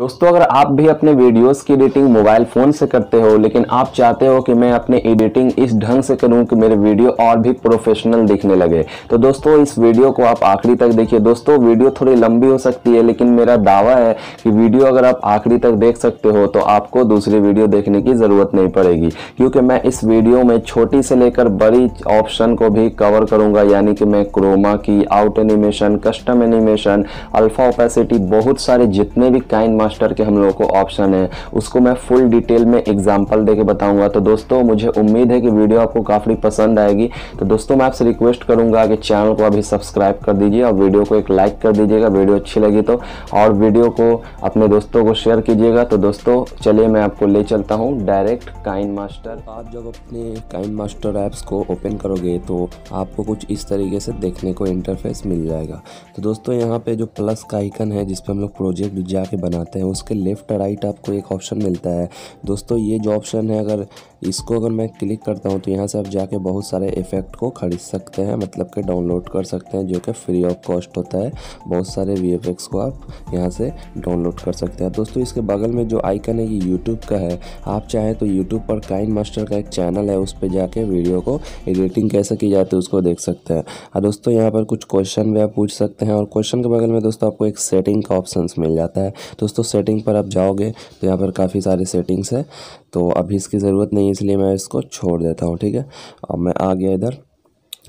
दोस्तों अगर आप भी अपने वीडियोस की एडिटिंग मोबाइल फ़ोन से करते हो लेकिन आप चाहते हो कि मैं अपने एडिटिंग इस ढंग से करूं कि मेरे वीडियो और भी प्रोफेशनल दिखने लगे तो दोस्तों इस वीडियो को आप आखिरी तक देखिए दोस्तों वीडियो थोड़ी लंबी हो सकती है लेकिन मेरा दावा है कि वीडियो अगर आप आखिरी तक देख सकते हो तो आपको दूसरी वीडियो देखने की ज़रूरत नहीं पड़ेगी क्योंकि मैं इस वीडियो में छोटी से लेकर बड़ी ऑप्शन को भी कवर करूँगा यानी कि मैं क्रोमा की out animation custom animation alpha opacity बहुत सारे जितने भी काइन मास्टर के हम लोगों को ऑप्शन है उसको मैं फुल डिटेल में एग्जाम्पल दे बताऊंगा बताऊँगा तो दोस्तों मुझे उम्मीद है कि वीडियो आपको काफ़ी पसंद आएगी तो दोस्तों मैं आपसे रिक्वेस्ट करूँगा कि चैनल को अभी सब्सक्राइब कर दीजिए और वीडियो को एक लाइक कर दीजिएगा वीडियो अच्छी लगी तो और वीडियो को अपने दोस्तों को शेयर कीजिएगा तो दोस्तों चलिए मैं आपको ले चलता हूँ डायरेक्ट काइन मास्टर आप जब अपने काइन मास्टर ऐप्स को ओपन करोगे तो आपको कुछ इस तरीके से देखने को इंटरफेस मिल जाएगा तो दोस्तों यहाँ पे जो प्लस का आइकन है जिसपे हम लोग प्रोजेक्ट जाके बनाते हैं हैं उसके लेफ़्ट राइट आपको एक ऑप्शन मिलता है दोस्तों ये जो ऑप्शन है अगर इसको अगर मैं क्लिक करता हूँ तो यहाँ से आप जाके बहुत सारे इफ़ेक्ट को खरीद सकते हैं मतलब कि डाउनलोड कर सकते हैं जो कि फ्री ऑफ कॉस्ट होता है बहुत सारे वी को आप यहाँ से डाउनलोड कर सकते हैं दोस्तों इसके बगल में जो आइकन है ये यूट्यूब का है आप चाहें तो यूट्यूब पर काइन मास्टर का एक चैनल है उस पर जाके वीडियो को एडिटिंग कैसे की जाती है उसको देख सकते हैं और दोस्तों यहाँ पर कुछ क्वेश्चन भी आप पूछ सकते हैं और क्वेश्चन के बगल में दोस्तों आपको एक सेटिंग का ऑप्शन मिल जाता है दोस्तों सेटिंग पर आप जाओगे तो यहाँ पर काफ़ी सारे सेटिंग्स है तो अभी इसकी ज़रूरत नहीं है इसलिए मैं इसको छोड़ देता हूँ ठीक है अब मैं आ गया इधर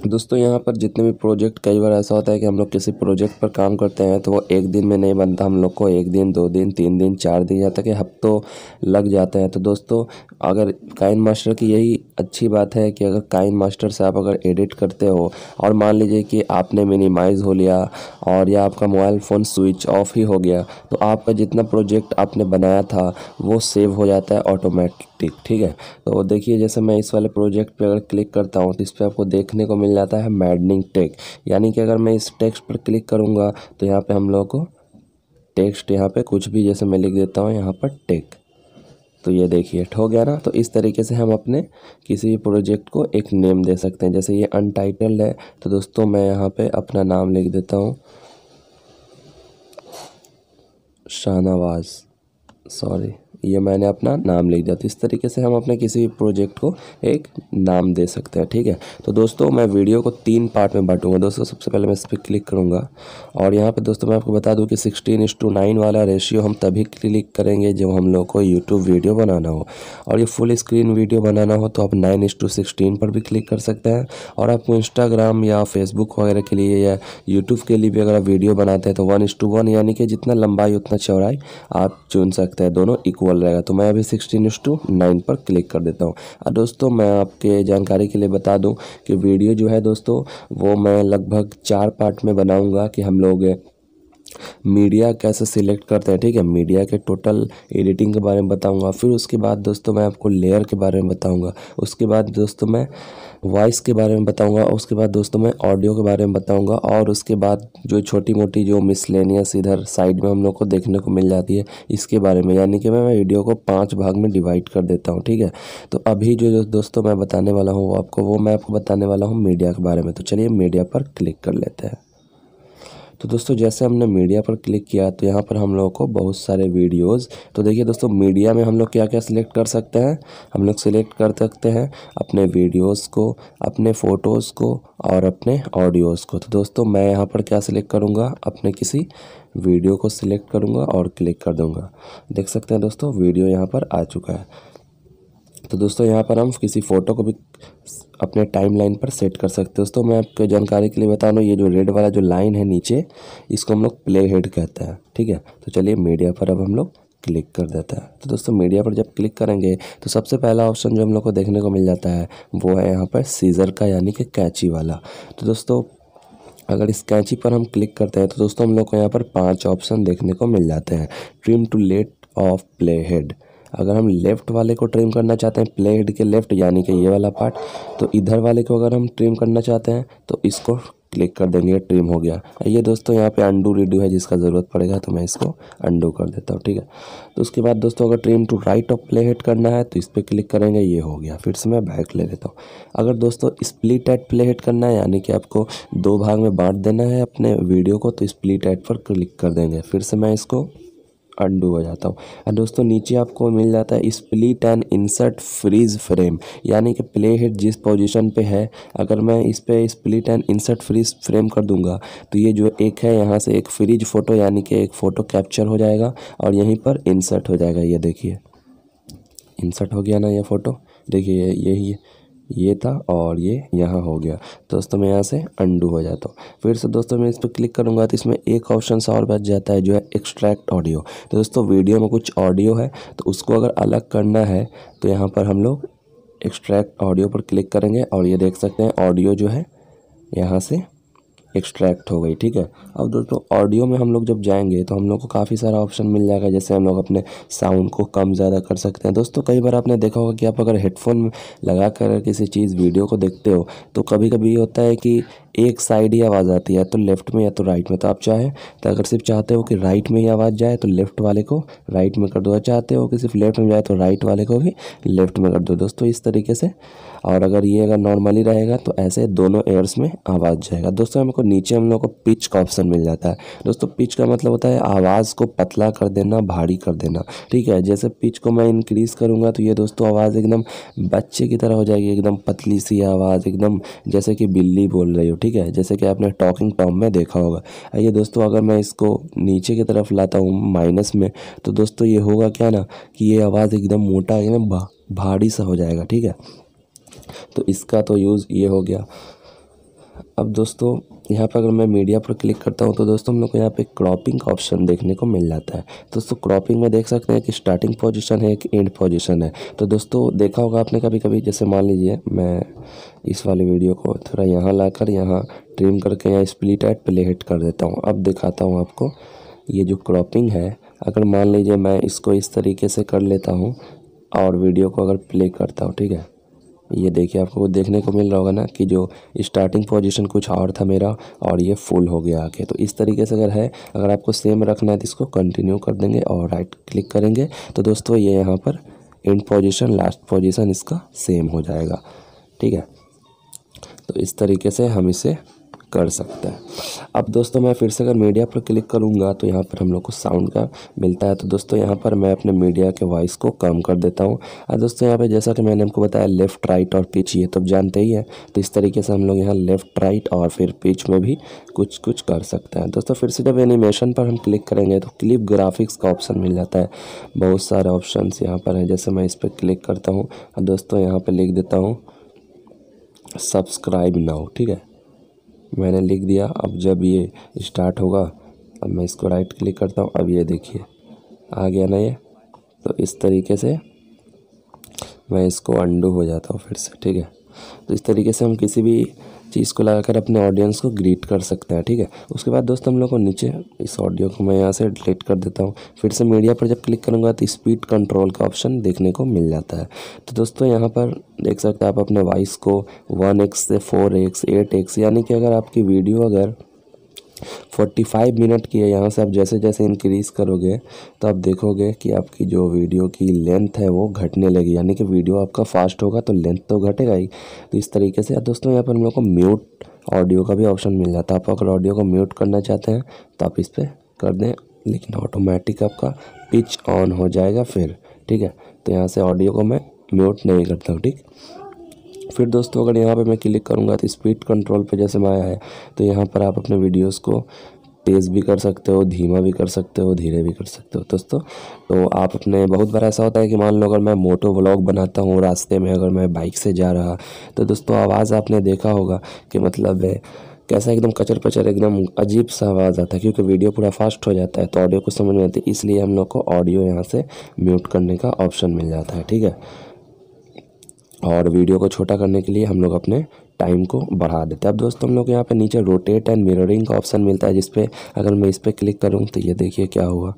दोस्तों यहाँ पर जितने भी प्रोजेक्ट कई बार ऐसा होता है कि हम लोग किसी प्रोजेक्ट पर काम करते हैं तो वो एक दिन में नहीं बनता हम लोग को एक दिन दो दिन तीन दिन चार दिन या तक हफ्तों लग जाते हैं तो दोस्तों अगर काइन मास्टर की यही अच्छी बात है कि अगर काइन मास्टर से आप अगर एडिट करते हो और मान लीजिए कि आपने मिनिमाइज़ हो लिया और या आपका मोबाइल फ़ोन स्विच ऑफ ही हो गया तो आपका जितना प्रोजेक्ट आपने बनाया था वो सेव हो जाता है ऑटोमेटिक ठीक है तो देखिए जैसे मैं इस वाले प्रोजेक्ट पे अगर क्लिक करता हूँ तो इस पर आपको देखने को मिल जाता है मैडनिंग टेक यानी कि अगर मैं इस टेक्स्ट पर क्लिक करूँगा तो यहाँ पर हम लोगों को टेक्स्ट यहाँ पर कुछ भी जैसे मैं लिख देता हूँ यहाँ पर टेक तो ये देखिए हो गया ना तो इस तरीके से हम अपने किसी भी प्रोजेक्ट को एक नेम दे सकते हैं जैसे ये अनटाइटल्ड है तो दोस्तों मैं यहाँ पे अपना नाम लिख देता हूँ शाहनवाज सॉरी ये मैंने अपना नाम लिख दिया तो इस तरीके से हम अपने किसी भी प्रोजेक्ट को एक नाम दे सकते हैं ठीक है तो दोस्तों मैं वीडियो को तीन पार्ट में बांटूंगा दोस्तों सबसे पहले मैं इस पर क्लिक करूँगा और यहाँ पर दोस्तों मैं आपको बता दूँ कि सिक्सटीन इस टू नाइन वाला रेशियो हम तभी क्लिक करेंगे जब हम लोग को यूट्यूब वीडियो बनाना हो और ये फुल स्क्रीन वीडियो बनाना हो तो आप नाइन इस टू सिक्सटीन पर भी क्लिक कर सकते हैं और आपको इंस्टाग्राम या फेसबुक वगैरह के लिए या यूट्यूब के लिए भी अगर आप वीडियो बनाते हैं तो वन इस टू वन यानी कि जितना लंबाई उतना चौड़ाई आप चुन सकते हैं दोनों इक्वल सिंबल रहेगा तो मैं अभी सिक्सटीन इस टू नाइन पर क्लिक कर देता हूँ और दोस्तों मैं आपके जानकारी के लिए बता दूँ कि वीडियो जो है दोस्तों वो मैं लगभग चार पार्ट में बनाऊँगा कि हम लोग मीडिया कैसे सिलेक्ट करते हैं ठीक है मीडिया के टोटल एडिटिंग के बारे में बताऊँगा फिर उसके बाद दोस्तों मैं आपको लेयर के बारे में बताऊँगा उसके बाद दोस्तों मैं वॉइस के बारे में बताऊँगा उसके बाद दोस्तों मैं ऑडियो के बारे में बताऊँगा और उसके बाद जो छोटी मोटी जो मिसलेनियस इधर साइड में हम लोग को देखने को मिल जाती है इसके बारे में यानी कि मैं वीडियो को पाँच भाग में डिवाइड कर देता हूँ ठीक है तो अभी जो दोस्तों मैं बताने वाला हूँ वो आपको वो मैं आपको बताने वाला हूँ मीडिया के बारे में तो चलिए मीडिया पर क्लिक कर लेते हैं तो दोस्तों जैसे हमने मीडिया पर क्लिक किया तो यहाँ पर हम लोगों को बहुत सारे वीडियोस तो देखिए दोस्तों मीडिया में हम लोग क्या क्या सिलेक्ट कर सकते हैं हम लोग सिलेक्ट कर सकते हैं अपने वीडियोस को अपने फ़ोटोज़ को और अपने ऑडियोज़ को तो दोस्तों मैं यहाँ पर क्या सिलेक्ट करूँगा अपने किसी वीडियो को सिलेक्ट करूँगा और क्लिक कर दूँगा देख सकते हैं दोस्तों वीडियो यहाँ पर आ चुका है तो दोस्तों यहाँ पर हम किसी फ़ोटो को भी अपने टाइम लाइन पर सेट कर सकते हो दोस्तों मैं आपको जानकारी के लिए बता रहा ये जो रेड वाला जो लाइन है नीचे इसको हम लोग प्ले हेड कहते हैं ठीक है तो चलिए मीडिया पर अब हम लोग क्लिक कर देता है तो दोस्तों मीडिया पर जब क्लिक करेंगे तो सबसे पहला ऑप्शन जो हम लोग को देखने को मिल जाता है वो है यहाँ पर सीज़र का यानी कि कैंची वाला तो दोस्तों अगर इस कैंची पर हम क्लिक करते हैं तो दोस्तों हम लोग को यहाँ पर पांच ऑप्शन देखने को मिल जाते हैं trim to left of play head अगर हम लेफ़्ट वाले को ट्रिम करना चाहते हैं प्ले हेड के लेफ़्ट यानी कि ये वाला पार्ट तो इधर वाले को अगर हम ट्रिम करना चाहते हैं तो इसको क्लिक कर देंगे ट्रिम हो गया ये दोस्तों यहाँ पे अंडू रिड्यू है जिसका ज़रूरत पड़ेगा तो मैं इसको अंडू कर देता हूँ ठीक है तो उसके बाद दोस्तों अगर trim to right of play head करना है तो इस पर क्लिक करेंगे ये हो गया फिर से मैं बैक ले लेता हूँ अगर दोस्तों स्प्लिट एट प्ले हेड करना है यानी कि आपको दो भाग में बांट देना है अपने वीडियो को तो स्प्लिट एट पर क्लिक कर देंगे फिर से मैं इसको अंडू हो जाता हूँ और दोस्तों नीचे आपको मिल जाता है split and insert freeze frame यानी कि प्ले हेड जिस पोजीशन पे है अगर मैं इस पर split and insert freeze frame कर दूंगा तो ये जो एक है यहाँ से एक फ्रीज फ़ोटो यानी कि एक फ़ोटो कैप्चर हो जाएगा और यहीं पर इंसर्ट हो जाएगा ये देखिए इंसर्ट हो गया ना ये फ़ोटो देखिए यही है ये था और ये यहाँ हो गया दोस्तों मैं यहाँ से अंडू हो जाता हूँ फिर से दोस्तों मैं इस पर क्लिक करूँगा तो इसमें एक ऑप्शन और बच जाता है जो है एक्सट्रैक्ट ऑडियो तो दोस्तों वीडियो में कुछ ऑडियो है तो उसको अगर अलग करना है तो यहाँ पर हम लोग एक्सट्रैक्ट ऑडियो पर क्लिक करेंगे और ये देख सकते हैं ऑडियो जो है यहाँ से एक्सट्रैक्ट हो गई ठीक है अब दोस्तों ऑडियो में हम लोग जब जाएंगे तो हम लोग को काफ़ी सारा ऑप्शन मिल जाएगा जैसे हम लोग अपने साउंड को कम ज़्यादा कर सकते हैं दोस्तों कई बार आपने देखा होगा कि आप अगर हेडफोन लगा कर किसी चीज़ वीडियो को देखते हो तो कभी कभी ये होता है कि एक साइड ही आवाज़ आती है तो लेफ्ट में या तो राइट में तो आप चाहें तो अगर सिर्फ चाहते हो कि राइट में ही आवाज़ जाए तो लेफ्ट वाले को राइट में कर दो चाहते हो कि सिर्फ लेफ्ट में जाए तो राइट वाले को भी लेफ्ट में कर दो दोस्तों इस तरीके से और अगर ये अगर नॉर्मली रहेगा तो ऐसे दोनों एयर्स में आवाज़ जाएगा दोस्तों हमको नीचे हम लोग को पिच का ऑप्शन मिल जाता है दोस्तों पिच का मतलब होता है आवाज़ को पतला कर देना भारी कर देना ठीक है जैसे पिच को मैं इंक्रीज़ करूँगा तो ये दोस्तों आवाज़ एकदम बच्चे की तरह हो जाएगी एकदम पतली सी आवाज़ एकदम जैसे कि बिल्ली बोल रही हो ठीक है जैसे कि आपने टॉकिंग टॉम में देखा होगा ये दोस्तों अगर मैं इसको नीचे की तरफ लाता हूँ माइनस में तो दोस्तों ये होगा क्या ना कि ये आवाज़ एकदम मोटा एकदम भारी सा हो जाएगा ठीक है तो इसका तो यूज़ ये हो गया अब दोस्तों यहाँ पर अगर मैं मीडिया पर क्लिक करता हूँ तो दोस्तों हम लोग को यहाँ पे क्रॉपिंग का ऑप्शन देखने को मिल जाता है दोस्तों क्रॉपिंग में देख सकते हैं कि स्टार्टिंग पोजीशन है एक एंड पोजीशन है तो दोस्तों देखा होगा आपने कभी कभी जैसे मान लीजिए मैं इस वाली वीडियो को थोड़ा यहाँ ला कर यहाँ ट्रिम करके यहाँ स्प्लिट एड प्ले हिट कर देता हूँ अब दिखाता हूँ आपको ये जो क्रॉपिंग है अगर मान लीजिए मैं इसको इस तरीके से कर लेता हूँ और वीडियो को अगर प्ले करता हूँ ठीक है ये देखिए आपको देखने को मिल रहा होगा ना कि जो स्टार्टिंग पोजीशन कुछ और था मेरा और ये फुल हो गया आके तो इस तरीके से अगर है अगर आपको सेम रखना है तो इसको कंटिन्यू कर देंगे और राइट क्लिक करेंगे तो दोस्तों ये यहाँ पर एंड पोजीशन लास्ट पोजीशन इसका सेम हो जाएगा ठीक है तो इस तरीके से हम इसे कर सकता है अब दोस्तों मैं फिर से अगर मीडिया पर क्लिक करूँगा तो यहाँ पर हम लोग को साउंड का मिलता है तो दोस्तों यहाँ पर मैं अपने मीडिया के वॉइस को कम कर देता हूँ और दोस्तों यहाँ पर जैसा कि मैंने आपको बताया लेफ़्ट राइट और पिच ये तो जानते ही हैं तो इस तरीके से हम लोग यहाँ लेफ़्ट राइट और फिर पिच में भी कुछ कुछ कर सकते हैं दोस्तों फिर से जब एनिमेशन पर हम क्लिक करेंगे तो क्लिप ग्राफिक्स का ऑप्शन मिल जाता है बहुत सारे ऑप्शन यहाँ पर हैं जैसे मैं इस पर क्लिक करता हूँ और दोस्तों यहाँ पर लिख देता हूँ सब्सक्राइब नाउ ठीक है मैंने लिख दिया अब जब ये स्टार्ट होगा अब मैं इसको राइट क्लिक करता हूँ अब ये देखिए आ गया ना ये तो इस तरीके से मैं इसको अंडू हो जाता हूँ फिर से ठीक है तो इस तरीके से हम किसी भी चीज़ को लगाकर अपने ऑडियंस को ग्रीट कर सकते हैं ठीक है उसके बाद दोस्तों हम लोग को नीचे इस ऑडियो को मैं यहाँ से डिलीट कर देता हूँ फिर से मीडिया पर जब क्लिक करूँगा तो स्पीड कंट्रोल का ऑप्शन देखने को मिल जाता है तो दोस्तों यहाँ पर देख सकते हैं आप अपने वॉइस को वन एक्स से फोर एक्स एट एक्स यानी कि अगर आपकी वीडियो अगर 45 मिनट की है यहाँ से आप जैसे जैसे इंक्रीज़ करोगे तो आप देखोगे कि आपकी जो वीडियो की लेंथ है वो घटने लगी यानी कि वीडियो आपका फास्ट होगा तो लेंथ तो घटेगा ही तो इस तरीके से दोस्तों यहाँ पर हम लोग को म्यूट ऑडियो का भी ऑप्शन मिल जाता है आप अगर ऑडियो को म्यूट करना चाहते हैं तो आप इस पर कर दें लेकिन ऑटोमेटिक आपका पिच ऑन हो जाएगा फिर ठीक है तो यहाँ से ऑडियो को मैं म्यूट नहीं करता हूँ ठीक फिर दोस्तों अगर यहाँ पे मैं क्लिक करूँगा तो स्पीड कंट्रोल पे जैसे मैं आया है तो यहाँ पर आप अपने वीडियोस को तेज़ भी कर सकते हो धीमा भी कर सकते हो धीरे भी कर सकते हो दोस्तों तो आप अपने बहुत बार ऐसा होता है कि मान लो अगर मैं मोटो व्लॉग बनाता हूँ रास्ते में अगर मैं बाइक से जा रहा तो दोस्तों आवाज़ आपने देखा होगा कि मतलब कैसा एकदम कचर पचर एकदम अजीब सा आवाज़ आता है क्योंकि वीडियो पूरा फास्ट हो जाता है तो ऑडियो को समझ में आती है इसलिए हम लोग को ऑडियो यहाँ से म्यूट करने का ऑप्शन मिल जाता है ठीक है और वीडियो को छोटा करने के लिए हम लोग अपने टाइम को बढ़ा देते हैं अब दोस्तों हम लोग यहाँ पे नीचे रोटेट एंड मिररिंग का ऑप्शन मिलता है जिसपे अगर मैं इस पर क्लिक करूँ तो ये देखिए क्या हुआ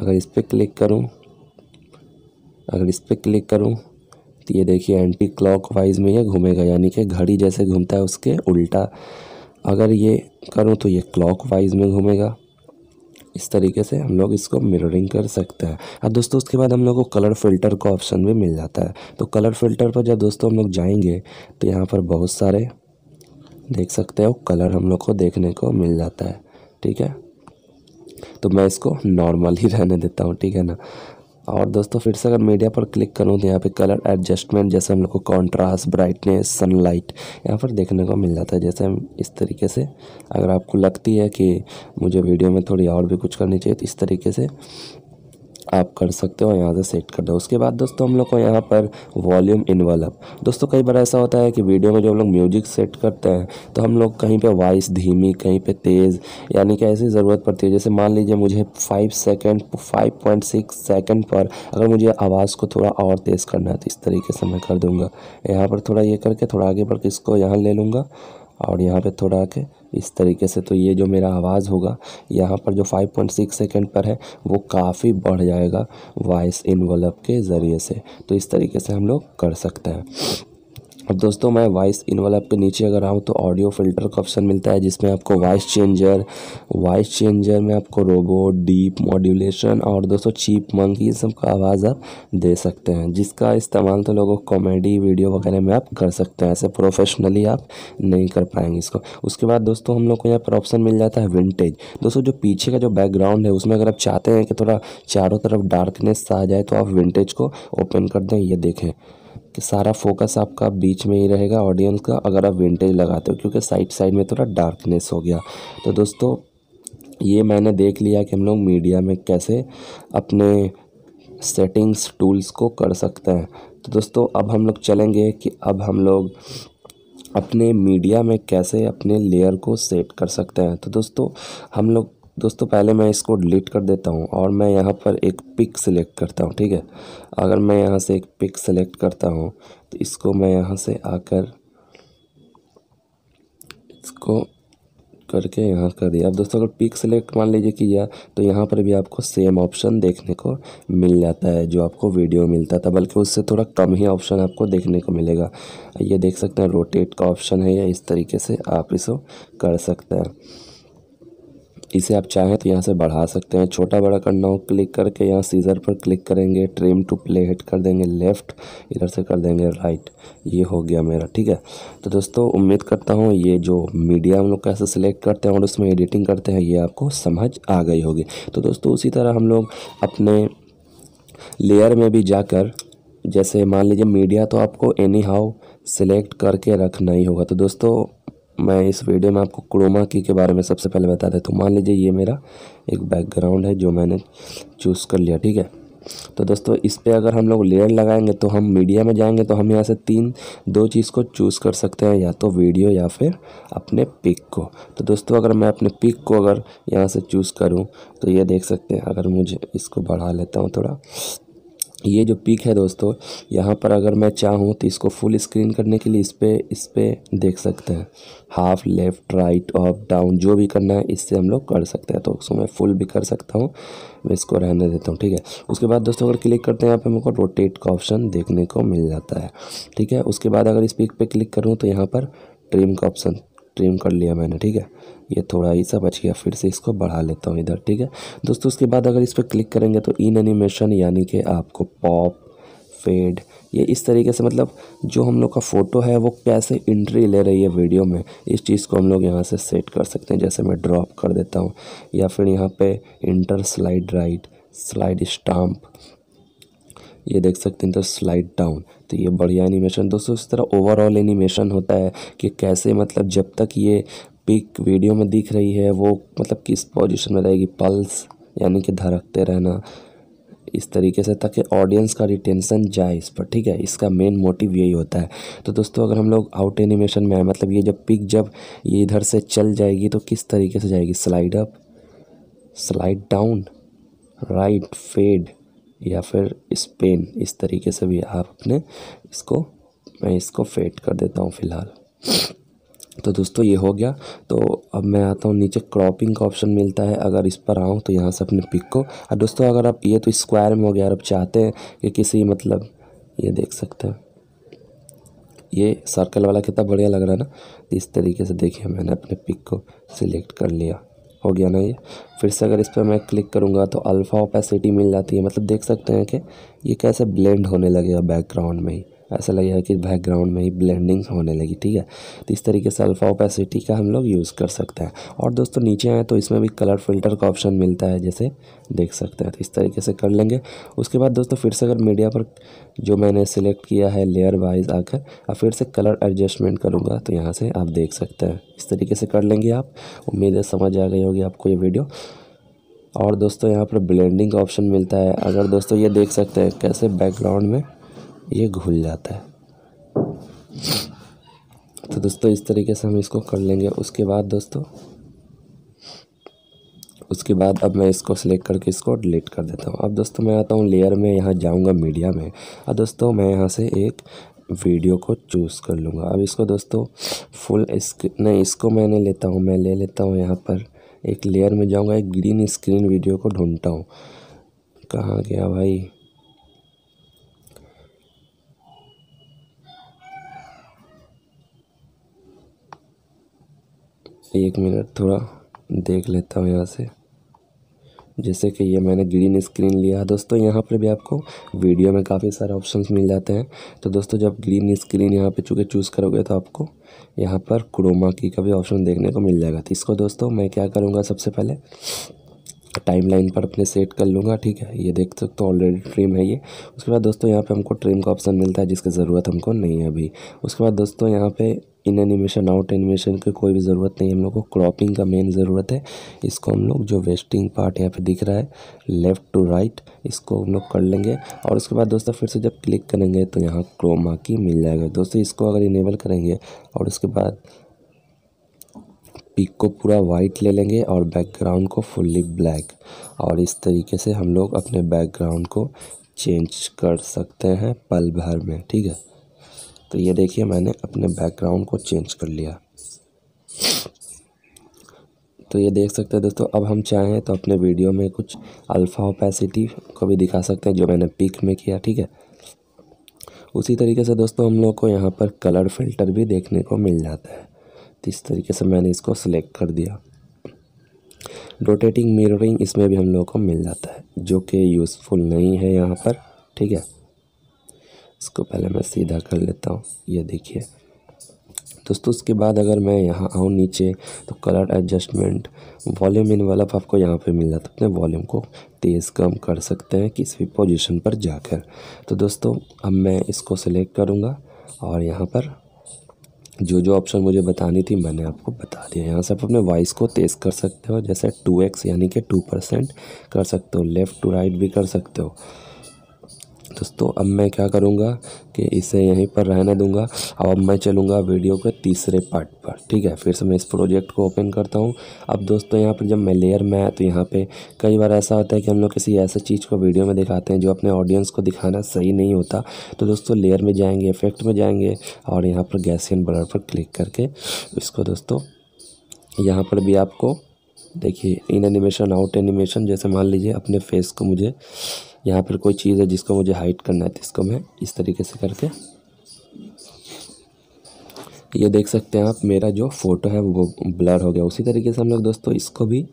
अगर इस पर क्लिक करूँ अगर इस पर क्लिक करूँ तो ये देखिए एंटी क्लॉक वाइज में ये घूमेगा यानी कि घड़ी जैसे घूमता है उसके उल्टा अगर ये करूँ तो ये क्लॉक वाइज में घूमेगा इस तरीके से हम लोग इसको मिररिंग कर सकते हैं और दोस्तों उसके बाद हम लोग को कलर फिल्टर का ऑप्शन भी मिल जाता है तो कलर फिल्टर पर जब दोस्तों हम लोग जाएंगे तो यहाँ पर बहुत सारे देख सकते हो कलर हम लोग को देखने को मिल जाता है ठीक है तो मैं इसको नॉर्मल ही रहने देता हूँ ठीक है ना और दोस्तों फिर से अगर मीडिया पर क्लिक करूँ तो यहाँ पे कलर एडजस्टमेंट जैसे हम लोग को कॉन्ट्रास्ट ब्राइटनेस सनलाइट यहाँ पर देखने को मिल जाता है जैसे हम इस तरीके से अगर आपको लगती है कि मुझे वीडियो में थोड़ी और भी कुछ करनी चाहिए तो इस तरीके से आप कर सकते हो यहाँ से सेट कर दो उसके बाद दोस्तों हम लोग को यहाँ पर वॉल्यूम इन्वॉल्व दोस्तों कई बार ऐसा होता है कि वीडियो में जो हम लोग म्यूजिक सेट करते हैं तो हम लोग कहीं पर वॉइस धीमी कहीं पर तेज़ यानी कि ऐसी ज़रूरत पड़ती है जैसे मान लीजिए मुझे five second five point six second पर अगर मुझे आवाज़ को थोड़ा और तेज़ करना है तो इस तरीके से मैं कर दूँगा यहाँ पर थोड़ा ये करके थोड़ा आगे बढ़ के इसको यहाँ ले लूँगा और यहाँ पे थोड़ा के इस तरीके से तो ये जो मेरा आवाज़ होगा यहाँ पर जो 5.6 सेकंड पर है वो काफ़ी बढ़ जाएगा वॉइस इनवलप के ज़रिए से तो इस तरीके से हम लोग कर सकते हैं अब दोस्तों मैं वॉइस वाला के नीचे अगर आऊँ तो ऑडियो फिल्टर का ऑप्शन मिलता है जिसमें आपको वॉइस चेंजर वॉइस चेंजर में आपको रोबोट डीप मॉड्यूलेशन और दोस्तों चीप मंग ये सब का आवाज़ आप दे सकते हैं जिसका इस्तेमाल तो लोगों कॉमेडी वीडियो वगैरह में आप कर सकते हैं ऐसे प्रोफेशनली आप नहीं कर पाएंगे इसको उसके बाद दोस्तों हम लोग को यहाँ पर ऑप्शन मिल जाता है विंटेज दोस्तों जो पीछे का जो बैकग्राउंड है उसमें अगर आप चाहते हैं कि थोड़ा चारों तरफ डार्कनेस आ जाए तो आप विंटेज को ओपन कर दें ये देखें कि सारा फोकस आपका बीच में ही रहेगा ऑडियंस का अगर आप विंटेज लगाते हो क्योंकि साइड साइड में थोड़ा डार्कनेस हो गया तो दोस्तों ये मैंने देख लिया कि हम लोग मीडिया में कैसे अपने सेटिंग्स टूल्स को कर सकते हैं तो दोस्तों अब हम लोग चलेंगे कि अब हम लोग अपने मीडिया में कैसे अपने लेयर को सेट कर सकते हैं तो दोस्तों हम लोग दोस्तों पहले मैं इसको डिलीट कर देता हूँ और मैं यहाँ पर एक पिक सिलेक्ट करता हूँ ठीक है अगर मैं यहाँ से एक पिक सिलेक्ट करता हूँ तो इसको मैं यहाँ से आकर इसको करके यहाँ कर दिया अब दोस्तों अगर पिक सेलेक्ट मान लीजिए किया तो यहाँ पर भी आपको सेम ऑप्शन देखने को मिल जाता है जो आपको वीडियो मिलता था बल्कि उससे थोड़ा कम ही ऑप्शन आपको देखने को मिलेगा ये देख सकते हैं रोटेट का ऑप्शन है या इस तरीके से आप इसको कर सकते हैं इसे आप चाहें तो यहाँ से बढ़ा सकते हैं छोटा बड़ा करना हो क्लिक करके यहाँ सीज़र पर क्लिक करेंगे ट्रिम टू प्ले हिट कर देंगे लेफ़्ट इधर से कर देंगे राइट ये हो गया मेरा ठीक है तो दोस्तों उम्मीद करता हूँ ये जो मीडिया हम लोग कैसे सिलेक्ट करते हैं और उसमें एडिटिंग करते हैं ये आपको समझ आ गई होगी तो दोस्तों उसी तरह हम लोग अपने लेयर में भी जाकर जैसे मान लीजिए मीडिया तो आपको एनी हाउ सिलेक्ट करके रखना ही होगा तो दोस्तों मैं इस वीडियो में आपको क्रोमा की के बारे में सबसे पहले बता देता हूँ मान लीजिए ये मेरा एक बैकग्राउंड है जो मैंने चूज़ कर लिया ठीक है तो दोस्तों इस पर अगर हम लोग लेयर लगाएंगे तो हम मीडिया में जाएंगे तो हम यहाँ से तीन दो चीज़ को चूज़ कर सकते हैं या तो वीडियो या फिर अपने पिक को तो दोस्तों अगर मैं अपने पिक को अगर यहाँ से चूज़ करूँ तो ये देख सकते हैं अगर मुझे इसको बढ़ा लेता हूँ थोड़ा ये जो पिक है दोस्तों यहाँ पर अगर मैं चाहूँ तो इसको फुल स्क्रीन करने के लिए इस पर इस पर देख सकते हैं half left right up down जो भी करना है इससे हम लोग कर सकते हैं तो उसको मैं फुल भी कर सकता हूँ मैं इसको रहने देता हूँ ठीक है उसके बाद दोस्तों अगर क्लिक करते हैं यहाँ पे को रोटेट का ऑप्शन देखने को मिल जाता है ठीक है उसके बाद अगर इस पिक पर क्लिक करूँ तो यहाँ पर ट्रिम का ऑप्शन ट्रिम कर लिया मैंने ठीक है ये थोड़ा ही सा बच गया फिर से इसको बढ़ा लेता हूँ इधर ठीक है दोस्तों उसके बाद अगर इस पर क्लिक करेंगे तो इन एनिमेशन यानी कि आपको पॉप फेड ये इस तरीके से मतलब जो हम लोग का फ़ोटो है वो कैसे इंट्री ले रही है वीडियो में इस चीज़ को हम लोग यहाँ से सेट कर सकते हैं जैसे मैं ड्रॉप कर देता हूँ या फिर यहाँ पे enter slide right slide stamp ये देख सकते हैं तो स्लाइड डाउन तो ये बढ़िया एनिमेशन दोस्तों इस तरह ओवरऑल एनिमेशन होता है कि कैसे मतलब जब तक ये पिक वीडियो में दिख रही है वो मतलब किस पोजीशन में रहेगी पल्स यानी कि धड़कते रहना इस तरीके से ताकि ऑडियंस का रिटेंशन जाए इस पर ठीक है इसका मेन मोटिव यही होता है तो दोस्तों अगर हम लोग आउट एनिमेशन में आए मतलब ये जब पिक जब ये इधर से चल जाएगी तो किस तरीके से जाएगी slide up slide down right fade या फिर स्पेन इस तरीके से भी आप अपने इसको मैं इसको फेड कर देता हूँ फ़िलहाल तो दोस्तों ये हो गया तो अब मैं आता हूँ नीचे क्रॉपिंग का ऑप्शन मिलता है अगर इस पर आऊँ तो यहाँ से अपने पिक को और दोस्तों अगर आप ये तो स्क्वायर में हो गया अब चाहते हैं कि किसी मतलब ये देख सकते हैं ये सर्कल वाला कितना बढ़िया लग रहा है ना तो इस तरीके से देखिए मैंने अपने पिक को सिलेक्ट कर लिया हो गया ना ये फिर से अगर इस पर मैं क्लिक करूँगा तो अल्फ़ा ओपेसिटी मिल जाती है मतलब देख सकते हैं कि ये कैसे ब्लेंड होने लगेगा बैकग्राउंड में ही ऐसा लगेगा कि बैकग्राउंड में ही ब्लेंडिंग होने लगी ठीक है तो इस तरीके से अल्फ़ा ओपेसिटी का हम लोग यूज़ कर सकते हैं और दोस्तों नीचे आए तो इसमें भी कलर फिल्टर का ऑप्शन मिलता है जैसे देख सकते हैं तो इस तरीके से कर लेंगे उसके बाद दोस्तों फिर से अगर मीडिया पर जो मैंने सिलेक्ट किया है लेयर वाइज आकर अब फिर से कलर एडजस्टमेंट करूँगा तो यहाँ से आप देख सकते हैं इस तरीके से कर लेंगे आप उम्मीद है समझ आ गई होगी आपको ये वीडियो और दोस्तों यहाँ पर ब्लेंडिंग का ऑप्शन मिलता है अगर दोस्तों ये देख सकते हैं कैसे बैकग्राउंड में ये घुल जाता है तो दोस्तों इस तरीके से हम इसको कर लेंगे उसके बाद दोस्तों उसके बाद अब मैं इसको सेलेक्ट करके इसको डिलीट कर देता हूँ अब दोस्तों मैं आता हूँ लेयर में यहाँ जाऊँगा मीडिया में और दोस्तों मैं यहाँ से एक वीडियो को चूज़ कर लूँगा अब इसको दोस्तों फुल स्क्रीन नहीं इसको मैंने लेता हूँ मैं ले लेता हूँ यहाँ पर एक लेयर में जाऊँगा एक ग्रीन स्क्रीन वीडियो को ढूंढता हूँ कहाँ गया भाई एक मिनट थोड़ा देख लेता हूँ यहाँ से जैसे कि ये मैंने ग्रीन स्क्रीन लिया है दोस्तों यहाँ पर भी आपको वीडियो में काफ़ी सारे ऑप्शंस मिल जाते हैं तो दोस्तों जब ग्रीन स्क्रीन यहाँ पे चूँकि चूज़ करोगे तो आपको यहाँ पर क्रोमा की का भी ऑप्शन देखने को मिल जाएगा तो इसको दोस्तों मैं क्या करूँगा सबसे पहले टाइम लाइन पर अपने सेट कर लूँगा ठीक है ये देख सकते हो ऑलरेडी ट्रिम है ये उसके बाद दोस्तों यहाँ पे हमको ट्रिम का ऑप्शन मिलता है जिसकी ज़रूरत हमको नहीं है अभी उसके बाद दोस्तों यहाँ पे इन एनिमेशन आउट एनिमेशन की कोई भी ज़रूरत नहीं हम लोग को क्रॉपिंग का मेन ज़रूरत है इसको हम लोग जो वेस्टिंग पार्ट यहाँ पे दिख रहा है लेफ़्ट टू राइट इसको हम लोग कर लेंगे और उसके बाद दोस्तों फिर से जब क्लिक करेंगे तो यहाँ क्रोमा की मिल जाएगा दोस्तों इसको अगर इनेबल करेंगे और उसके बाद पिक को पूरा वाइट ले लेंगे और बैकग्राउंड को फुल्ली ब्लैक और इस तरीके से हम लोग अपने बैकग्राउंड को चेंज कर सकते हैं पल भर में ठीक है तो ये देखिए मैंने अपने बैकग्राउंड को चेंज कर लिया तो ये देख सकते हैं दोस्तों अब हम चाहें तो अपने वीडियो में कुछ अल्फ़ा ओपेसिटी को भी दिखा सकते हैं जो मैंने पिक में किया ठीक है उसी तरीके से दोस्तों हम लोग को यहाँ पर कलर फिल्टर भी देखने को मिल जाता है तो इस तरीके से मैंने इसको सिलेक्ट कर दिया रोटेटिंग मिररिंग इसमें भी हम लोग को मिल जाता है जो कि यूज़फुल नहीं है यहाँ पर ठीक है इसको पहले मैं सीधा कर लेता हूँ ये देखिए दोस्तों उसके बाद अगर मैं यहाँ आऊँ नीचे तो कलर एडजस्टमेंट वॉल्यूम वाला तो आपको यहाँ पे मिल जाता है अपने वॉल्यूम को तेज़ कम कर सकते हैं किसी भी पोजीशन पर जाकर तो दोस्तों अब मैं इसको सिलेक्ट करूँगा और यहाँ पर जो जो ऑप्शन मुझे बतानी थी मैंने आपको बता दिया यहाँ से आप अपने वॉइस को तेज़ कर सकते हो जैसे टू एक्स यानी कि टू परसेंट कर सकते हो लेफ़्ट टू राइट भी कर सकते हो दोस्तों अब मैं क्या करूँगा कि इसे यहीं पर रहने दूँगा अब मैं चलूँगा वीडियो के तीसरे पार्ट पर ठीक है फिर से मैं इस प्रोजेक्ट को ओपन करता हूँ अब दोस्तों यहाँ पर जब मैं लेयर में आया तो यहाँ पे कई बार ऐसा होता है कि हम लोग किसी ऐसे चीज़ को वीडियो में दिखाते हैं जो अपने ऑडियंस को दिखाना सही नहीं होता तो दोस्तों लेयर में जाएंगे इफेक्ट में जाएंगे और यहाँ पर गैसियन बलर पर क्लिक करके इसको दोस्तों यहाँ पर भी आपको देखिए इन एनिमेशन आउट एनिमेशन जैसे मान लीजिए अपने फेस को मुझे यहाँ पर कोई चीज़ है जिसको मुझे हाइट करना है तो इसको मैं इस तरीके से करके ये देख सकते हैं आप मेरा जो फ़ोटो है वो ब्लर हो गया उसी तरीके से हम लोग दोस्तों इसको भी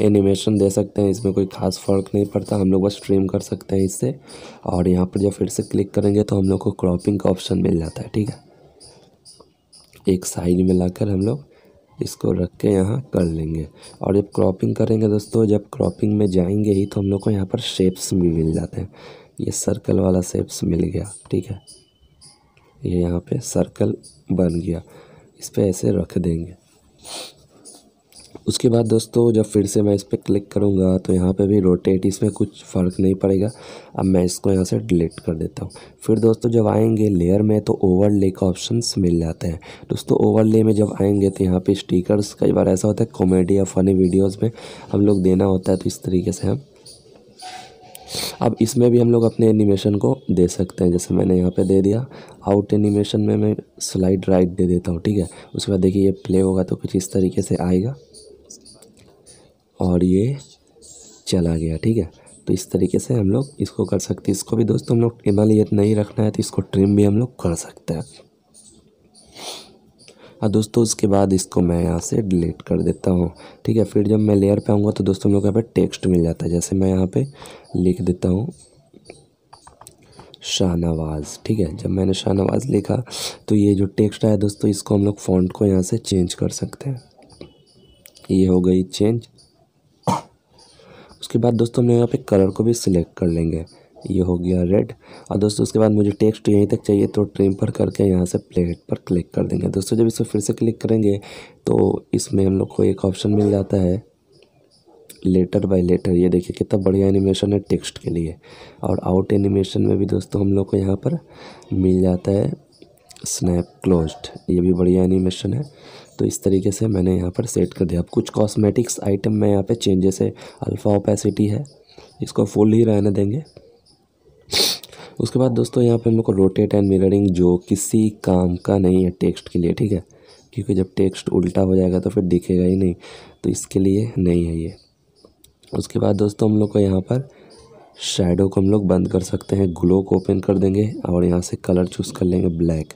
एनिमेशन दे सकते हैं इसमें कोई खास फ़र्क नहीं पड़ता हम लोग बस स्ट्रीम कर सकते हैं इससे और यहाँ पर जब फिर से क्लिक करेंगे तो हम लोग को क्रॉपिंग का ऑप्शन मिल जाता है ठीक है एक साइड में लाकर हम लोग इसको रख के यहाँ कर लेंगे और जब क्रॉपिंग करेंगे दोस्तों जब क्रॉपिंग में जाएंगे ही तो हम लोग को यहाँ पर शेप्स भी मिल जाते हैं ये सर्कल वाला शेप्स मिल गया ठीक है ये यहाँ पे सर्कल बन गया इस पर ऐसे रख देंगे उसके बाद दोस्तों जब फिर से मैं इस पर क्लिक करूँगा तो यहाँ पे भी रोटेट इसमें कुछ फ़र्क नहीं पड़ेगा अब मैं इसको यहाँ से डिलीट कर देता हूँ फिर दोस्तों जब आएंगे लेयर में तो ओवरले का ऑप्शन मिल जाते हैं दोस्तों ओवरले में जब आएंगे तो यहाँ पर स्टिकर्स कई बार ऐसा होता है कॉमेडी या फ़नी वीडियोज़ में हम लोग देना होता है तो इस तरीके से हम अब इसमें भी हम लोग अपने एनिमेशन को दे सकते हैं जैसे मैंने यहाँ पे दे दिया आउट एनिमेशन में मैं स्लाइड राइट दे देता हूँ ठीक है उसके बाद देखिए ये प्ले होगा तो कुछ इस तरीके से आएगा और ये चला गया ठीक है तो इस तरीके से हम लोग इसको कर सकते हैं इसको भी दोस्तों हम लोग इमालियत नहीं रखना है तो इसको ट्रिम भी हम लोग कर सकते हैं और दोस्तों उसके बाद इसको मैं यहाँ से डिलीट कर देता हूँ ठीक है फिर जब मैं लेयर पे आऊँगा तो दोस्तों हम लोग यहाँ पर टेक्स्ट मिल जाता है जैसे मैं यहाँ पे लिख देता हूँ शाहनवाज़ ठीक है जब मैंने शाहनवाज़ लिखा तो ये जो टेक्स्ट आया दोस्तों इसको हम लोग फ़ॉन्ट को यहाँ से चेंज कर सकते हैं ये हो गई चेंज उसके बाद दोस्तों हम यहाँ पे कलर को भी सिलेक्ट कर लेंगे ये हो गया रेड और दोस्तों उसके बाद मुझे टेक्स्ट यहीं तक चाहिए तो ट्रेन पर करके यहाँ से प्लेट पर क्लिक कर देंगे दोस्तों जब इसको फिर से क्लिक करेंगे तो इसमें हम लोग को एक ऑप्शन मिल जाता है लेटर बाय लेटर ये देखिए कितना बढ़िया एनिमेशन है टेक्स्ट के लिए और आउट एनिमेशन में भी दोस्तों हम लोग को यहाँ पर मिल जाता है स्नैप क्लोज्ड ये भी बढ़िया एनिमेशन है तो इस तरीके से मैंने यहाँ पर सेट कर दिया अब कुछ कॉस्मेटिक्स आइटम में यहाँ पे चेंजेस है अल्फ़ा ओपेसिटी है इसको फुल ही रहने देंगे उसके बाद दोस्तों यहाँ पे मेरे को रोटेट एंड मिररिंग जो किसी काम का नहीं है टेक्स्ट के लिए ठीक है क्योंकि जब टेक्स्ट उल्टा हो जाएगा तो फिर दिखेगा ही नहीं तो इसके लिए नहीं है ये उसके बाद दोस्तों हम लोग को यहाँ पर शेडो को हम लोग बंद कर सकते हैं ग्लो को ओपन कर देंगे और यहाँ से कलर चूज़ कर लेंगे ब्लैक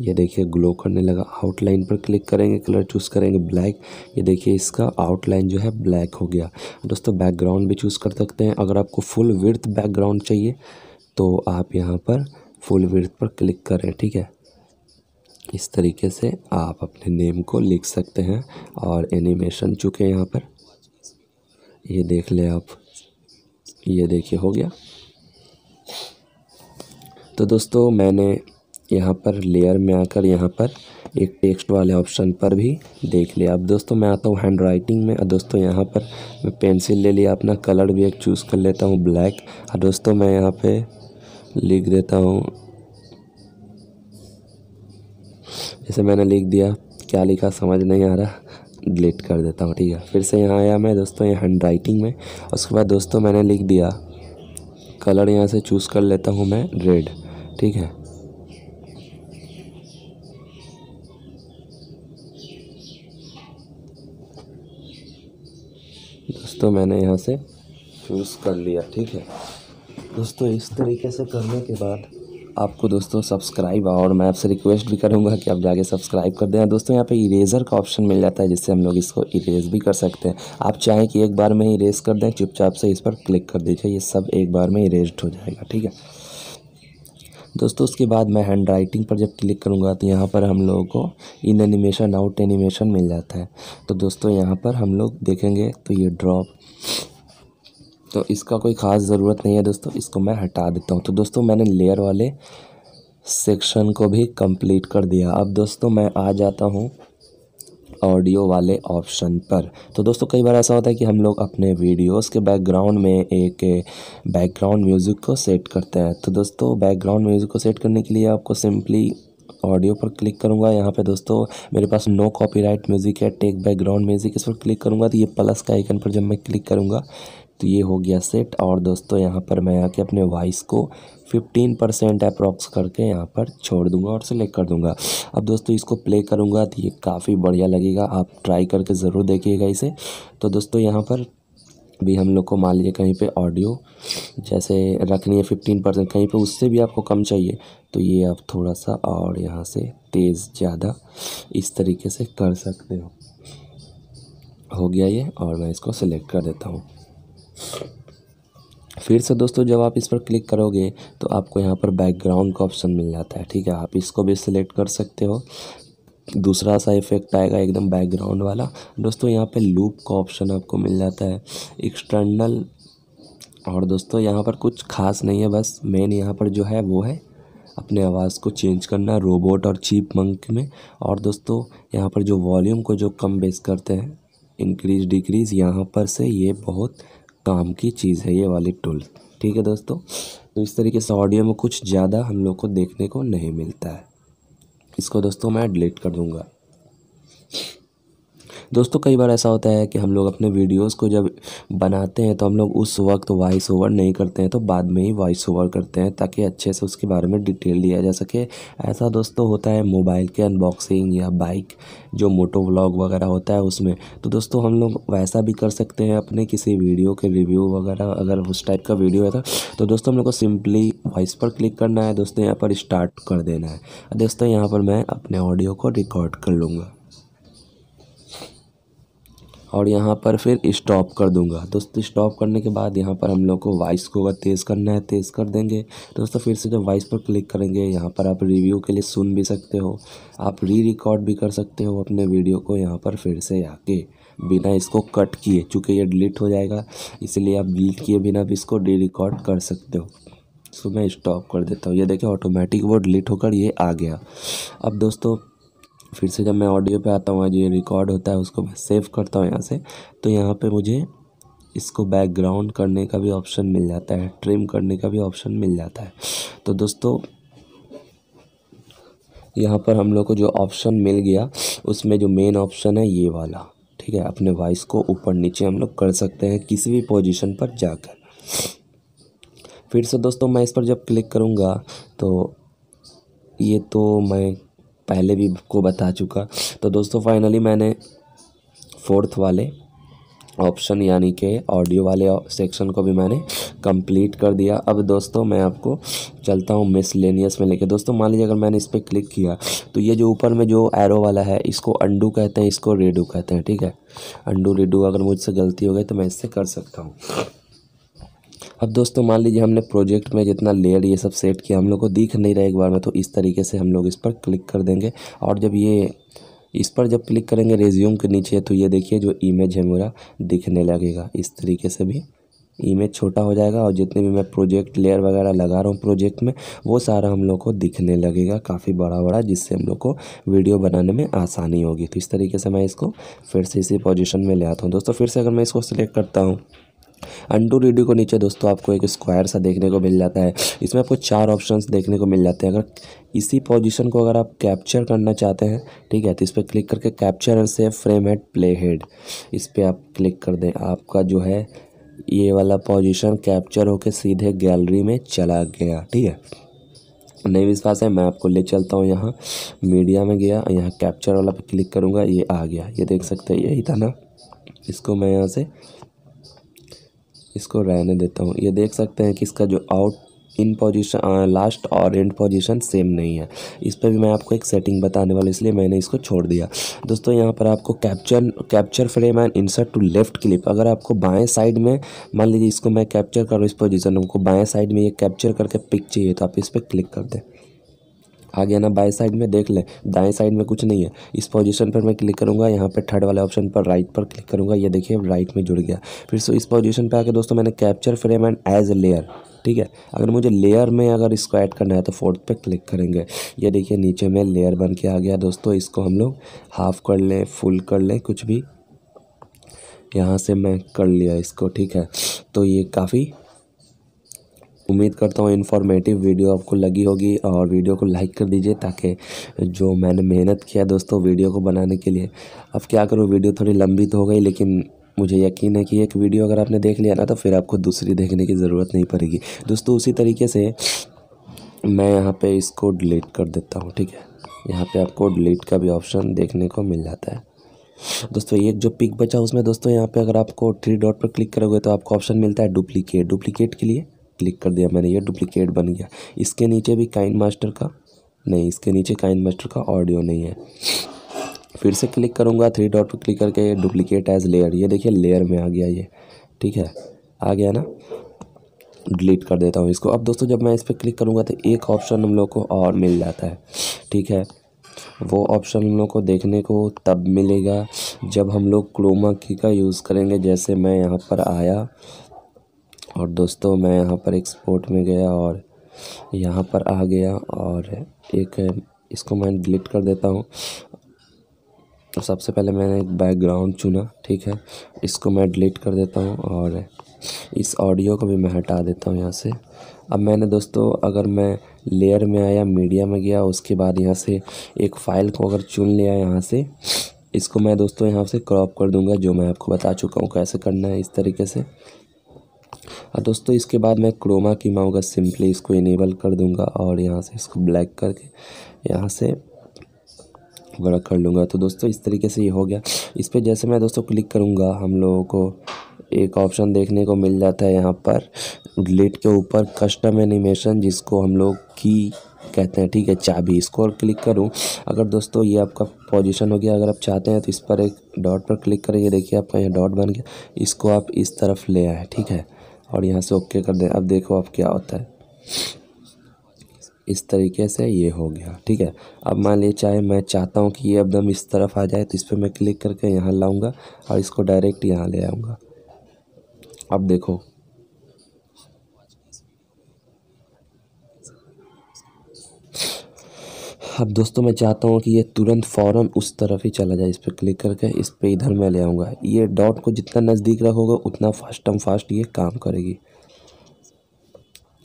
ये देखिए ग्लो करने लगा आउटलाइन पर क्लिक करेंगे कलर चूज़ करेंगे ब्लैक ये देखिए इसका आउटलाइन जो है ब्लैक हो गया दोस्तों बैकग्राउंड भी चूज़ कर सकते हैं अगर आपको फुल विर्थ बैकग्राउंड चाहिए तो आप यहाँ पर फुल विर्थ पर क्लिक करें ठीक है इस तरीके से आप अपने नेम को लिख सकते हैं और एनिमेशन चुके यहाँ पर ये देख लें आप ये देखिए हो गया तो दोस्तों मैंने यहाँ पर लेयर में आकर यहाँ पर एक टेक्स्ट वाले ऑप्शन पर भी देख लिया अब दोस्तों मैं आता हूँ हैंड राइटिंग में और दोस्तों यहाँ पर मैं पेंसिल ले लिया अपना कलर भी एक चूज़ कर लेता हूँ ब्लैक और दोस्तों मैं यहाँ पे लिख देता हूँ जैसे मैंने लिख दिया क्या लिखा समझ नहीं आ रहा डिलीट कर देता हूँ ठीक है फिर से यहाँ आया मैं दोस्तों ये हैंड राइटिंग में उसके बाद दोस्तों मैंने लिख दिया कलर यहाँ से चूज़ कर लेता हूँ मैं रेड ठीक है तो मैंने यहाँ से चूज़ कर लिया ठीक है दोस्तों इस तरीके से करने के बाद आपको दोस्तों सब्सक्राइब और मैं आपसे रिक्वेस्ट भी करूँगा कि आप जाके सब्सक्राइब कर दें दोस्तों यहाँ पे इरेज़र का ऑप्शन मिल जाता है जिससे हम लोग इसको इरेज भी कर सकते हैं आप चाहें कि एक बार में इरेज कर दें चुपचाप से इस पर क्लिक कर दीजिए ये सब एक बार में इरेज हो जाएगा ठीक है दोस्तों उसके बाद मैं हैंड राइटिंग पर जब क्लिक करूँगा तो यहाँ पर हम लोगों को इन एनिमेशन आउट एनिमेशन मिल जाता है तो दोस्तों यहाँ पर हम लोग देखेंगे तो ये ड्रॉप तो इसका कोई ख़ास ज़रूरत नहीं है दोस्तों इसको मैं हटा देता हूँ तो दोस्तों मैंने लेयर वाले सेक्शन को भी कंप्लीट कर दिया अब दोस्तों मैं आ जाता हूँ ऑडियो वाले ऑप्शन पर तो दोस्तों कई बार ऐसा होता है कि हम लोग अपने वीडियोस के बैकग्राउंड में एक बैकग्राउंड म्यूज़िक को सेट करते हैं तो दोस्तों बैकग्राउंड म्यूज़िक को सेट करने के लिए आपको सिंपली ऑडियो पर क्लिक करूंगा यहाँ पे दोस्तों मेरे पास नो कॉपीराइट म्यूज़िक है टेक बैकग्राउंड म्यूज़िक इस पर क्लिक करूंगा तो ये प्लस का आइकन पर जब मैं क्लिक करूंगा तो ये हो गया सेट और दोस्तों यहाँ पर मैं आके अपने वॉइस को 15 परसेंट अप्रॉक्स करके यहाँ पर छोड़ दूंगा और सेलेक्ट कर दूंगा अब दोस्तों इसको प्ले करूँगा तो ये काफ़ी बढ़िया लगेगा आप ट्राई करके ज़रूर देखिएगा इसे तो दोस्तों यहाँ पर भी हम लोग को मान लीजिए कहीं पे ऑडियो जैसे रखनी है फिफ्टीन परसेंट कहीं पे उससे भी आपको कम चाहिए तो ये आप थोड़ा सा और यहाँ से तेज़ ज़्यादा इस तरीके से कर सकते हो हो गया ये और मैं इसको सिलेक्ट कर देता हूँ फिर से दोस्तों जब आप इस पर क्लिक करोगे तो आपको यहाँ पर बैकग्राउंड का ऑप्शन मिल जाता है ठीक है आप इसको भी सिलेक्ट कर सकते हो दूसरा सा इफेक्ट आएगा एकदम बैकग्राउंड वाला दोस्तों यहाँ पे लूप का ऑप्शन आपको मिल जाता है एक्सटर्नल और दोस्तों यहाँ पर कुछ खास नहीं है बस मेन यहाँ पर जो है वो है अपने आवाज़ को चेंज करना रोबोट और चीप मंक में और दोस्तों यहाँ पर जो वॉल्यूम को जो कम बेस करते हैं इंक्रीज डिक्रीज़ यहाँ पर से ये बहुत काम की चीज़ है ये वाली टूल ठीक है दोस्तों तो इस तरीके से ऑडियो में कुछ ज़्यादा हम लोग को देखने को नहीं मिलता है इसको दोस्तों मैं डिलीट कर दूँगा दोस्तों कई बार ऐसा होता है कि हम लोग अपने वीडियोस को जब बनाते हैं तो हम लोग उस वक्त वॉइस ओवर नहीं करते हैं तो बाद में ही वॉइस ओवर करते हैं ताकि अच्छे से उसके बारे में डिटेल लिया जा सके ऐसा दोस्तों होता है मोबाइल के अनबॉक्सिंग या बाइक जो मोटो व्लॉग वगैरह होता है उसमें तो दोस्तों हम लोग वैसा भी कर सकते हैं अपने किसी वीडियो के रिव्यू वगैरह अगर उस टाइप का वीडियो है तो, तो दोस्तों हम लोग को सिंपली वॉइस पर क्लिक करना है दोस्तों यहाँ पर स्टार्ट कर देना है दोस्तों यहाँ पर मैं अपने ऑडियो को रिकॉर्ड कर लूँगा और यहाँ पर फिर स्टॉप कर दूंगा दोस्तों स्टॉप करने के बाद यहाँ पर हम लोग को वॉइस को अगर तेज़ करना है तेज़ कर देंगे दोस्तों फिर से जब वॉइस पर क्लिक करेंगे यहाँ पर आप रिव्यू के लिए सुन भी सकते हो आप री रिकॉर्ड भी कर सकते हो अपने वीडियो को यहाँ पर फिर से आके बिना इसको कट किए चूँकि ये डिलीट हो जाएगा इसलिए आप डिलीट किए बिना भी इसको री रिकॉर्ड कर सकते हो सो मैं स्टॉप कर देता हूँ ये देखिए ऑटोमेटिक वो डिलीट होकर ये आ गया अब दोस्तों फिर से जब मैं ऑडियो पे आता हूँ जो रिकॉर्ड होता है उसको मैं सेव करता हूँ यहाँ से तो यहाँ पे मुझे इसको बैकग्राउंड करने का भी ऑप्शन मिल जाता है ट्रिम करने का भी ऑप्शन मिल जाता है तो दोस्तों यहाँ पर हम लोग को जो ऑप्शन मिल गया उसमें जो मेन ऑप्शन है ये वाला ठीक है अपने वॉइस को ऊपर नीचे हम लोग कर सकते हैं किसी भी पोजिशन पर जाकर फिर से दोस्तों मैं इस पर जब क्लिक करूँगा तो ये तो मैं पहले भी को बता चुका तो दोस्तों फाइनली मैंने फोर्थ वाले ऑप्शन यानी कि ऑडियो वाले सेक्शन को भी मैंने कंप्लीट कर दिया अब दोस्तों मैं आपको चलता हूँ मिसलेनियस में लेके दोस्तों मान लीजिए अगर मैंने इस पर क्लिक किया तो ये जो ऊपर में जो एरो वाला है इसको अंडू कहते हैं इसको रेडू कहते हैं ठीक है अंडू रेडू अगर मुझसे गलती हो गई तो मैं इससे कर सकता हूँ अब दोस्तों मान लीजिए हमने प्रोजेक्ट में जितना लेयर ये सब सेट किया हम लोग को दिख नहीं रहा एक बार में तो इस तरीके से हम लोग इस पर क्लिक कर देंगे और जब ये इस पर जब क्लिक करेंगे रेज्यूम के नीचे तो ये देखिए जो इमेज है मेरा दिखने लगेगा इस तरीके से भी इमेज छोटा हो जाएगा और जितने भी मैं प्रोजेक्ट लेयर वगैरह लगा रहा हूँ प्रोजेक्ट में वो सारा हम लोग को दिखने लगेगा काफ़ी बड़ा बड़ा जिससे हम लोग को वीडियो बनाने में आसानी होगी तो इस तरीके से मैं इसको फिर से इसी पोजिशन में ले आता हूँ दोस्तों फिर से अगर मैं इसको सिलेक्ट करता हूँ अंडू रीडू को नीचे दोस्तों आपको एक स्क्वायर सा देखने को मिल जाता है इसमें आपको चार ऑप्शंस देखने को मिल जाते हैं अगर इसी पोजीशन को अगर आप कैप्चर करना चाहते हैं ठीक है तो इस पर क्लिक करके capture and save frame head play head इस पर आप क्लिक कर दें आपका जो है ये वाला पोजीशन कैप्चर होकर सीधे गैलरी में चला गया ठीक है नहीं विश्वास है मैं आपको ले चलता हूँ यहाँ मीडिया में गया यहाँ कैप्चर वाला पर क्लिक करूँगा ये आ गया ये देख सकते हैं यही था ना इसको मैं यहाँ से इसको रहने देता हूँ ये देख सकते हैं कि इसका जो आउट इन पोजीशन लास्ट और एंड पोजीशन सेम नहीं है इस पर भी मैं आपको एक सेटिंग बताने वाला इसलिए मैंने इसको छोड़ दिया दोस्तों यहाँ पर आपको capture capture frame and insert to left clip अगर आपको बाएं साइड में मान लीजिए इसको मैं कैप्चर करूँ इस पोजीशन को बाएं साइड में ये कैप्चर करके पिक चाहिए तो आप इस पर क्लिक कर दें आ गया ना बाएं साइड में देख लें दाएं साइड में कुछ नहीं है इस पोजीशन पर मैं क्लिक करूँगा यहाँ पर थर्ड वाले ऑप्शन पर राइट पर क्लिक करूँगा ये देखिए राइट में जुड़ गया फिर सो इस पोजीशन पर आके दोस्तों मैंने capture frame and as a layer ठीक है अगर मुझे लेयर में अगर इसको ऐड करना है तो फोर्थ पे क्लिक करेंगे ये देखिए नीचे में लेयर बन के आ गया दोस्तों इसको हम लोग हाफ़ कर लें फुल कर लें कुछ भी यहाँ से मैं कर लिया इसको ठीक है तो ये काफ़ी उम्मीद करता हूँ इन्फॉर्मेटिव वीडियो आपको लगी होगी और वीडियो को लाइक कर दीजिए ताकि जो मैंने मेहनत किया दोस्तों वीडियो को बनाने के लिए अब क्या करूँ वीडियो थोड़ी लंबी तो हो गई लेकिन मुझे यकीन है कि एक वीडियो अगर आपने देख लिया ना तो फिर आपको दूसरी देखने की ज़रूरत नहीं पड़ेगी दोस्तों उसी तरीके से मैं यहाँ पर इसको डिलीट कर देता हूँ ठीक है यहाँ पर आपको डिलीट का भी ऑप्शन देखने को मिल जाता है दोस्तों एक जो पिक बचा उसमें दोस्तों यहाँ पे अगर आपको थ्री डॉट पर क्लिक करोगे तो आपको ऑप्शन मिलता है डुप्लीकेट डुप्लीकेट के लिए क्लिक कर दिया मैंने ये डुप्लीकेट बन गया इसके नीचे भी काइन मास्टर का नहीं इसके नीचे काइन मास्टर का ऑडियो नहीं है फिर से क्लिक करूँगा थ्री डॉट पर क्लिक करके ये डुप्लीकेट एज लेयर ये देखिए लेयर में आ गया ये ठीक है आ गया ना डिलीट कर देता हूँ इसको अब दोस्तों जब मैं इस पर क्लिक करूँगा तो एक ऑप्शन हम लोग को और मिल जाता है ठीक है वो ऑप्शन हम लोग को देखने को तब मिलेगा जब हम लोग क्रोमा की का यूज़ करेंगे जैसे मैं यहाँ पर आया और दोस्तों मैं यहाँ पर एक स्पोर्ट में गया और यहाँ पर आ गया और एक इसको मैं डिलीट कर देता हूँ सबसे पहले मैंने एक बैकग्राउंड चुना ठीक है इसको मैं डिलीट कर देता हूँ और इस ऑडियो को भी मैं हटा देता हूँ यहाँ से अब मैंने दोस्तों अगर मैं लेयर में आया मीडिया में गया उसके बाद यहाँ से एक फ़ाइल को अगर चुन लिया यहाँ से इसको मैं दोस्तों यहाँ से क्रॉप कर दूँगा जो मैं आपको बता चुका हूँ कैसे करना है इस तरीके से और हाँ, दोस्तों इसके बाद मैं क्रोमा की माऊँगा सिंपली इसको इनेबल कर दूंगा और यहाँ से इसको ब्लैक करके यहाँ से वगैरह कर लूँगा तो दोस्तों इस तरीके से ये हो गया इस पर जैसे मैं दोस्तों क्लिक करूँगा हम लोगों को एक ऑप्शन देखने को मिल जाता है यहाँ पर लेट के ऊपर कस्टम एनिमेशन जिसको हम लोग की कहते हैं ठीक है चाबी इसको और क्लिक करूं अगर दोस्तों ये आपका पोजीशन हो गया अगर आप चाहते हैं तो इस पर एक डॉट पर क्लिक करेंगे देखिए आपका यहाँ डॉट बन गया इसको आप इस तरफ ले आए ठीक है और यहाँ से ओके कर दें अब देखो अब क्या होता है इस तरीके से ये हो गया ठीक है अब मान लीजिए चाहे मैं चाहता हूँ कि ये एकदम इस तरफ आ जाए तो इस पर मैं क्लिक करके यहाँ लाऊँगा और इसको डायरेक्ट यहाँ ले आऊँगा अब देखो अब दोस्तों मैं चाहता हूँ कि ये तुरंत फ़ौरन उस तरफ ही चला जाए इस पर क्लिक करके इस पर इधर मैं ले आऊँगा ये डॉट को जितना नज़दीक रखोगे उतना फास्ट एम फास्ट ये काम करेगी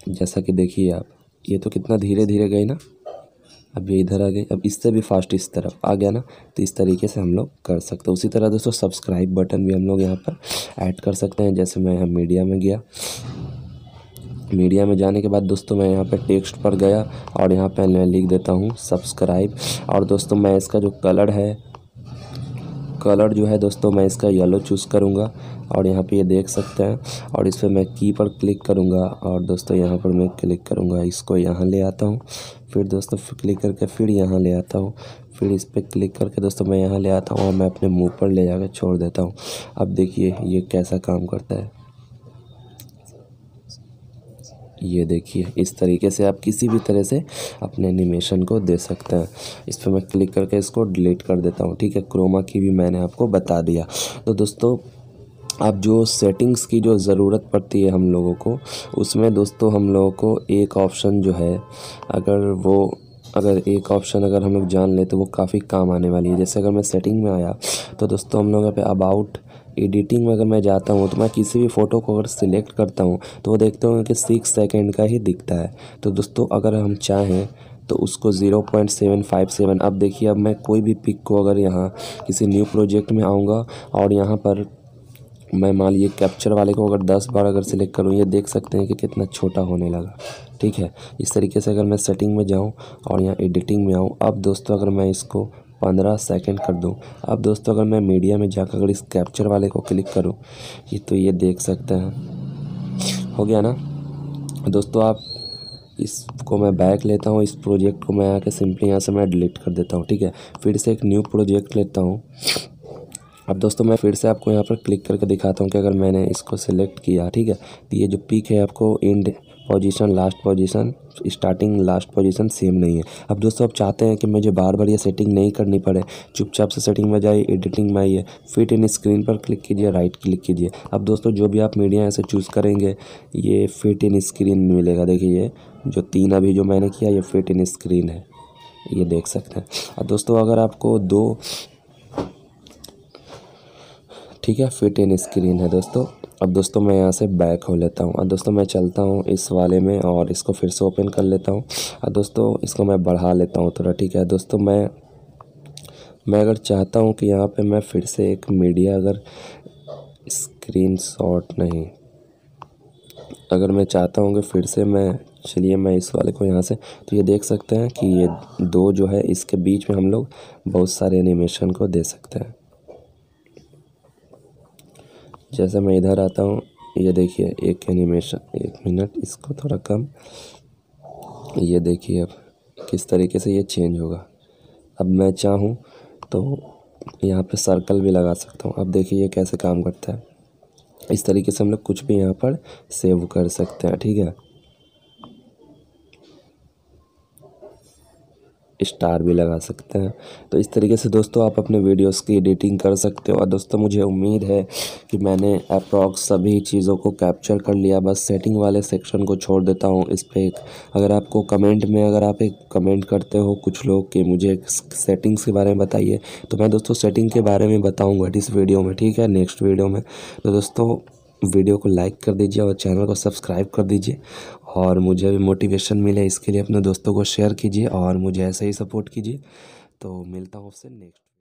जैसा कि देखिए आप ये तो कितना धीरे धीरे गई ना अब ये इधर आ गई अब इससे भी फास्ट इस तरफ आ गया ना तो इस तरीके से हम लोग कर सकते हैं उसी तरह दोस्तों सब्सक्राइब बटन भी हम लोग यहाँ पर ऐड कर सकते हैं जैसे मैं यहाँ मीडिया में गया मीडिया में जाने के बाद दोस्तों मैं यहाँ पे टेक्स्ट पर गया और यहाँ पे मैं लिख देता हूँ सब्सक्राइब और दोस्तों मैं इसका जो कलर है कलर जो है दोस्तों मैं इसका येलो चूज़ करूँगा और यहाँ पे ये देख सकते हैं और इस पर मैं की पर क्लिक करूँगा और दोस्तों यहाँ पर मैं क्लिक करूँगा इसको यहाँ ले आता हूँ फिर दोस्तों फिर क्लिक करके फिर यहाँ ले आता हूँ फिर इस पर क्लिक करके दोस्तों मैं यहाँ ले आता हूँ और मैं अपने मुँह पर ले जाकर छोड़ देता हूँ अब देखिए ये कैसा काम करता है ये देखिए इस तरीके से आप किसी भी तरह से अपने एनिमेशन को दे सकते हैं इस पर मैं क्लिक करके इसको डिलीट कर देता हूँ ठीक है क्रोमा की भी मैंने आपको बता दिया तो दोस्तों अब जो सेटिंग्स की जो ज़रूरत पड़ती है हम लोगों को उसमें दोस्तों हम लोगों को एक ऑप्शन जो है अगर वो अगर एक ऑप्शन अगर हम लोग जान ले तो वो काफ़ी काम आने वाली है जैसे अगर मैं सेटिंग में आया तो दोस्तों हम लोग यहाँ पे अबाउट एडिटिंग में अगर मैं जाता हूँ तो मैं किसी भी फ़ोटो को अगर सिलेक्ट करता हूँ तो वो देखते होंगे कि सिक्स सेकेंड का ही दिखता है तो दोस्तों अगर हम चाहें तो उसको zero point seven five seven अब देखिए अब मैं कोई भी पिक को अगर यहाँ किसी न्यू प्रोजेक्ट में आऊँगा और यहाँ पर मैं मान लीजिए कैप्चर वाले को अगर दस बार अगर सिलेक्ट करूँ ये देख सकते हैं कि कितना छोटा होने लगा ठीक है इस तरीके से अगर मैं सेटिंग में जाऊँ और यहाँ एडिटिंग में आऊँ अब दोस्तों अगर मैं इसको पंद्रह सेकेंड कर दूँ अब दोस्तों अगर मैं मीडिया में जाकर अगर इस कैप्चर वाले को क्लिक करूँ ये तो ये देख सकते हैं हो गया ना दोस्तों आप इसको मैं बैक लेता हूँ इस प्रोजेक्ट को मैं आके सिंपली यहाँ से मैं डिलीट कर देता हूँ ठीक है फिर से एक न्यू प्रोजेक्ट लेता हूँ अब दोस्तों मैं फिर से आपको यहाँ पर क्लिक करके दिखाता हूँ कि अगर मैंने इसको सिलेक्ट किया ठीक है तो ये जो पिक है आपको end position last position starting last position same नहीं है अब दोस्तों आप चाहते हैं कि मुझे बार बार ये सेटिंग नहीं करनी पड़े चुपचाप से सेटिंग में जाइए एडिटिंग में आइए फिट इन स्क्रीन पर क्लिक कीजिए राइट क्लिक कीजिए अब दोस्तों जो भी आप मीडिया ऐसे चूज़ करेंगे ये फिट इन स्क्रीन मिलेगा देखिए जो तीन अभी जो मैंने किया ये फिट इन स्क्रीन है ये देख सकते हैं अब दोस्तों अगर आपको दो ठीक है फिट इन स्क्रीन है दोस्तों अब दोस्तों मैं यहाँ से बैक हो लेता हूँ और दोस्तों मैं चलता हूँ इस वाले में और इसको फिर से ओपन कर लेता हूँ और दोस्तों इसको मैं बढ़ा लेता हूँ थोड़ा ठीक है दोस्तों मैं मैं अगर चाहता हूँ कि यहाँ पे मैं फिर से एक मीडिया अगर स्क्रीन शॉट नहीं अगर मैं चाहता हूँ कि फिर से मैं चलिए मैं इस वाले को यहाँ से तो ये देख सकते हैं कि ये दो जो है इसके बीच में हम लोग बहुत सारे एनिमेशन को दे सकते हैं जैसे मैं इधर आता हूँ ये देखिए एक एनिमेशन एक मिनट इसको थोड़ा कम ये देखिए अब किस तरीके से ये चेंज होगा अब मैं चाहूँ तो यहाँ पे सर्कल भी लगा सकता हूँ अब देखिए ये कैसे काम करता है इस तरीके से हम लोग कुछ भी यहाँ पर सेव कर सकते हैं ठीक है स्टार भी लगा सकते हैं तो इस तरीके से दोस्तों आप अपने वीडियोस की एडिटिंग कर सकते हो और दोस्तों मुझे उम्मीद है कि मैंने अप्रॉक्स सभी चीज़ों को कैप्चर कर लिया बस सेटिंग वाले सेक्शन को छोड़ देता हूँ इस पर एक अगर आपको कमेंट में अगर आप एक कमेंट करते हो कुछ लोग कि मुझे सेटिंग्स के बारे में बताइए तो मैं दोस्तों सेटिंग के बारे में बताऊँगा इस वीडियो में ठीक है नेक्स्ट वीडियो में तो दोस्तों वीडियो को लाइक कर दीजिए और चैनल को सब्सक्राइब कर दीजिए और मुझे भी मोटिवेशन मिले इसके लिए अपने दोस्तों को शेयर कीजिए और मुझे ऐसे ही सपोर्ट कीजिए तो मिलता हूँ आपसे नेक्स्ट